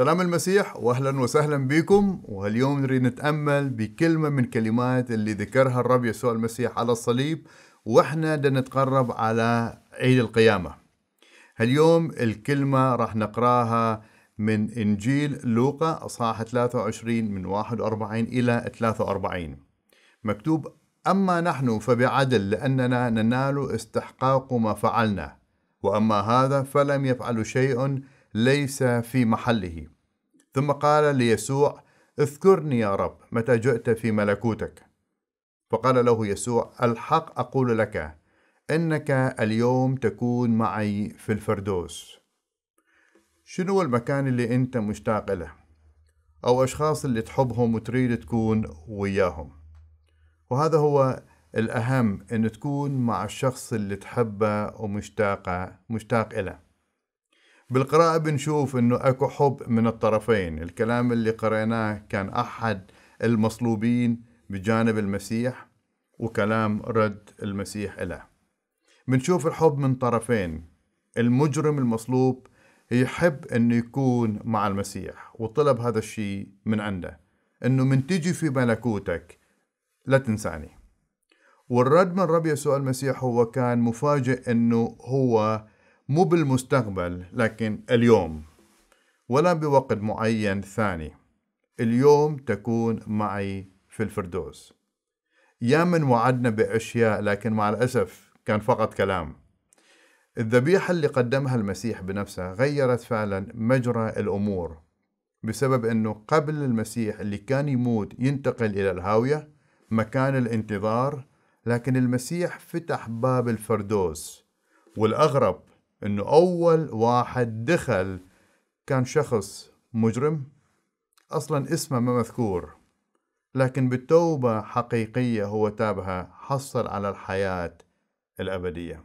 سلام المسيح واهلا وسهلا بكم وهاليوم نريد نتامل بكلمه من كلمات اللي ذكرها الرب يسوع المسيح على الصليب واحنا بدنا نتقرب على عيد القيامه. هاليوم الكلمه راح نقراها من انجيل لوقا اصحاح 23 من 41 الى 43 مكتوب اما نحن فبعدل لاننا ننال استحقاق ما فعلنا واما هذا فلم يفعل شيء ليس في محله ثم قال ليسوع اذكرني يا رب متى جئت في ملكوتك فقال له يسوع الحق اقول لك انك اليوم تكون معي في الفردوس شنو المكان اللي انت مشتاق له او اشخاص اللي تحبهم وتريد تكون وياهم وهذا هو الأهم أن تكون مع الشخص اللي تحبه ومشتاقه مشتاق إله بالقراءة بنشوف انه اكو حب من الطرفين الكلام اللي قريناه كان احد المصلوبين بجانب المسيح وكلام رد المسيح له بنشوف الحب من طرفين المجرم المصلوب يحب انه يكون مع المسيح وطلب هذا الشيء من عنده انه من تجي في ملكوتك لا تنساني والرد من رب يسوع المسيح هو كان مفاجئ انه هو مو بالمستقبل لكن اليوم ولا بوقت معين ثاني اليوم تكون معي في الفردوس يا من وعدنا بأشياء لكن مع الأسف كان فقط كلام الذبيحة اللي قدمها المسيح بنفسه غيرت فعلا مجرى الأمور بسبب أنه قبل المسيح اللي كان يموت ينتقل إلى الهاوية مكان الانتظار لكن المسيح فتح باب الفردوس والأغرب انه اول واحد دخل كان شخص مجرم اصلا اسمه ما مذكور لكن بالتوبة حقيقية هو تابها حصل على الحياة الأبدية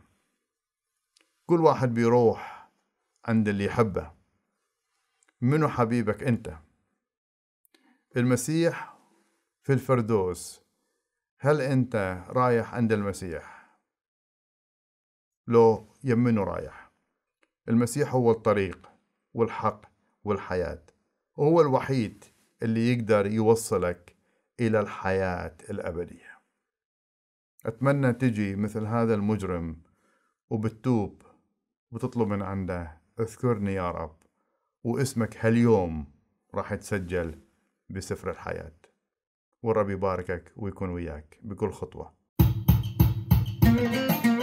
كل واحد بيروح عند اللي يحبه منو حبيبك أنت المسيح في الفردوس هل أنت رايح عند المسيح لو يمنه رايح المسيح هو الطريق والحق والحياة وهو الوحيد اللي يقدر يوصلك إلى الحياة الأبدية أتمنى تجي مثل هذا المجرم وبتوب وتطلب من عنده اذكرني يا رب واسمك هاليوم راح يتسجل بسفر الحياة والرب يباركك ويكون وياك بكل خطوة thank you